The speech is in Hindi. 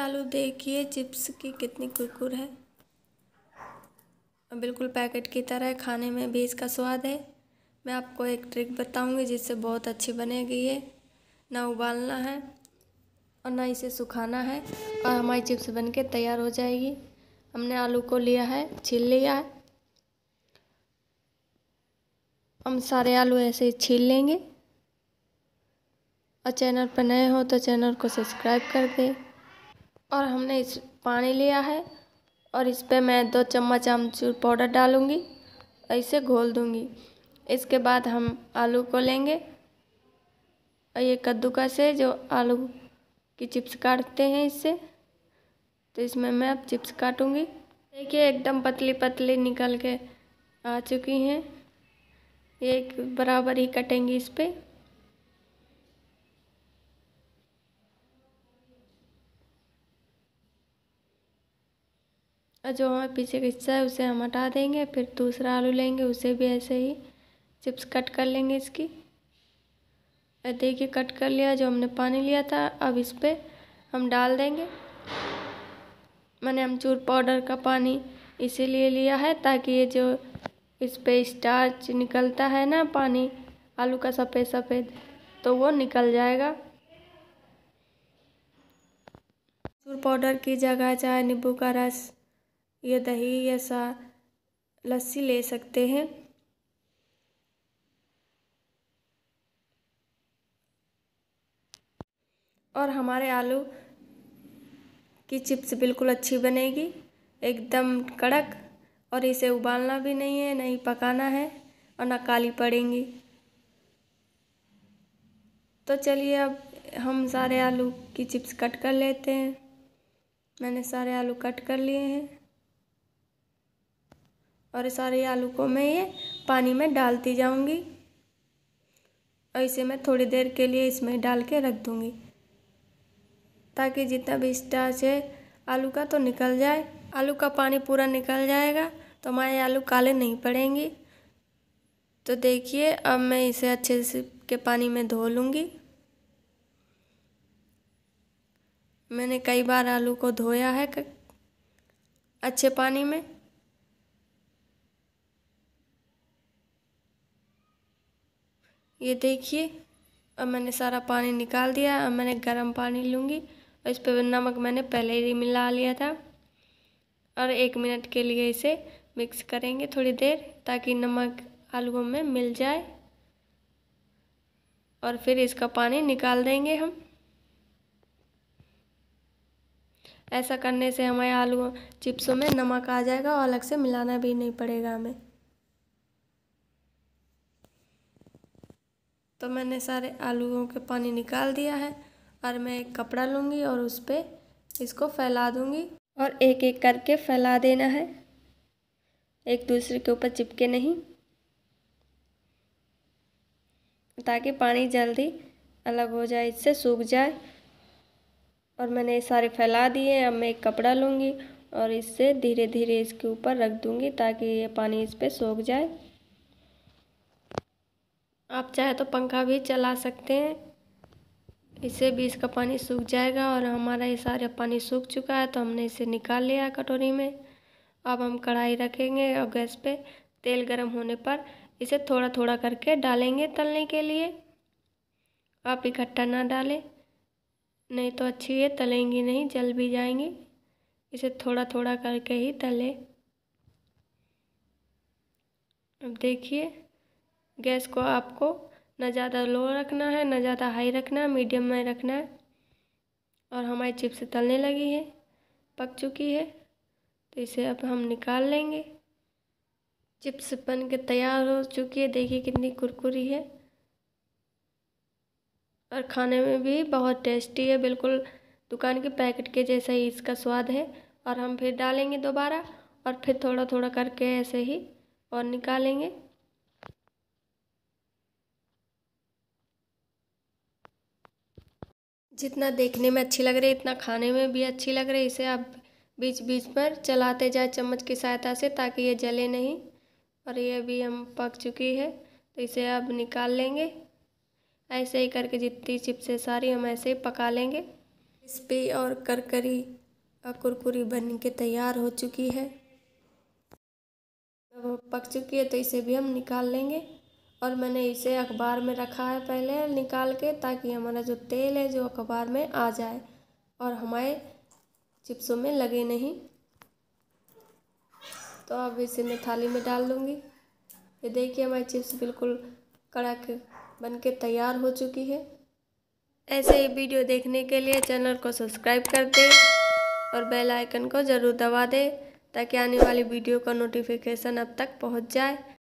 आलू देखिए चिप्स की कितनी कुरकुर है बिल्कुल पैकेट की तरह खाने में भी इसका स्वाद है मैं आपको एक ट्रिक बताऊंगी जिससे बहुत अच्छी बनेगी ये ना उबालना है और ना इसे सुखाना है और हमारी चिप्स बन के तैयार हो जाएगी हमने आलू को लिया है छील लिया है हम सारे आलू ऐसे छील लेंगे और चैनल पर नए हो तो चैनल को सब्सक्राइब कर दें और हमने इस पानी लिया है और इस पर मैं दो चम्मच आमचूर पाउडर डालूँगी ऐसे घोल दूँगी इसके बाद हम आलू को लेंगे और ये कद्दूकस है जो आलू की चिप्स काटते हैं इससे तो इसमें मैं अब चिप्स काटूँगी देखिए एकदम पतली पतली निकल के आ चुकी हैं ये एक बराबर ही कटेंगी इस पर और जो हमारे पीछे का हिस्सा है उसे हम हटा देंगे फिर दूसरा आलू लेंगे उसे भी ऐसे ही चिप्स कट कर लेंगे इसकी देखिए कट कर लिया जो हमने पानी लिया था अब इस पर हम डाल देंगे मैंने अमचूर पाउडर का पानी इसीलिए लिया है ताकि ये जो इस पर स्टार्च निकलता है ना पानी आलू का सफ़ेद सफ़ेद तो वो निकल जाएगा अमचूर पाउडर की जगह चाहे नींबू का रस या दही या सा लस्सी ले सकते हैं और हमारे आलू की चिप्स बिल्कुल अच्छी बनेगी एकदम कड़क और इसे उबालना भी नहीं है नहीं पकाना है और ना काली पड़ेंगी तो चलिए अब हम सारे आलू की चिप्स कट कर लेते हैं मैंने सारे आलू कट कर लिए हैं और सारे आलू को मैं ये पानी में डालती जाऊंगी और इसे मैं थोड़ी देर के लिए इसमें डाल के रख दूंगी ताकि जितना भी स्टार्च है आलू का तो निकल जाए आलू का पानी पूरा निकल जाएगा तो हमारे आलू काले नहीं पड़ेंगे तो देखिए अब मैं इसे अच्छे से के पानी में धो लूँगी मैंने कई बार आलू को धोया है अच्छे पानी में ये देखिए अब मैंने सारा पानी निकाल दिया अब मैंने गर्म पानी लूँगी और इस पर नमक मैंने पहले ही मिला लिया था और एक मिनट के लिए इसे मिक्स करेंगे थोड़ी देर ताकि नमक आलूओं में मिल जाए और फिर इसका पानी निकाल देंगे हम ऐसा करने से हमारे आलू चिप्सों में नमक आ जाएगा और अलग से मिलाना भी नहीं पड़ेगा हमें तो मैंने सारे आलूओं के पानी निकाल दिया है और मैं एक कपड़ा लूँगी और उस पर इसको फैला दूँगी और एक एक करके फैला देना है एक दूसरे के ऊपर चिपके नहीं ताकि पानी जल्दी अलग हो जाए इससे सूख जाए और मैंने ये सारे फैला दिए अब मैं एक कपड़ा लूँगी और इससे धीरे धीरे इसके ऊपर रख दूँगी ताकि ये पानी इस पर सूख जाए आप चाहे तो पंखा भी चला सकते हैं इससे भी इसका पानी सूख जाएगा और हमारा ये सारा पानी सूख चुका है तो हमने इसे निकाल लिया कटोरी में अब हम कढ़ाई रखेंगे और गैस पे तेल गर्म होने पर इसे थोड़ा थोड़ा करके डालेंगे तलने के लिए आप इकट्ठा ना डालें नहीं तो अच्छी है तलेंगी नहीं जल भी जाएंगी इसे थोड़ा थोड़ा करके ही तले अब देखिए गैस को आपको ना ज़्यादा लो रखना है ना ज़्यादा हाई रखना है मीडियम में रखना है और हमारी चिप्स तलने लगी है पक चुकी है तो इसे अब हम निकाल लेंगे चिप्स बन के तैयार हो चुकी है देखिए कितनी कुरकुरी है और खाने में भी बहुत टेस्टी है बिल्कुल दुकान के पैकेट के जैसा ही इसका स्वाद है और हम फिर डालेंगे दोबारा और फिर थोड़ा थोड़ा करके ऐसे ही और निकालेंगे जितना देखने में अच्छी लग रही है इतना खाने में भी अच्छी लग रही है इसे आप बीच बीच पर चलाते जाए चम्मच की सहायता से ताकि ये जले नहीं और ये अभी हम पक चुकी है तो इसे अब निकाल लेंगे ऐसे ही करके जितनी चिप्स है सारी हम ऐसे ही पका लेंगे क्रिस्पी और करकरी और कुरकुरी बन के तैयार हो चुकी है अब पक चुकी है तो इसे भी हम निकाल लेंगे और मैंने इसे अखबार में रखा है पहले निकाल के ताकि हमारा जो तेल है जो अखबार में आ जाए और हमारे चिप्सों में लगे नहीं तो अब इसे मैं थाली में डाल दूँगी ये देखिए हमारी चिप्स बिल्कुल कड़क बन के तैयार हो चुकी है ऐसे ही वीडियो देखने के लिए चैनल को सब्सक्राइब कर दें और बेल आइकन को ज़रूर दबा दें ताकि आने वाली वीडियो का नोटिफिकेशन अब तक पहुंच जाए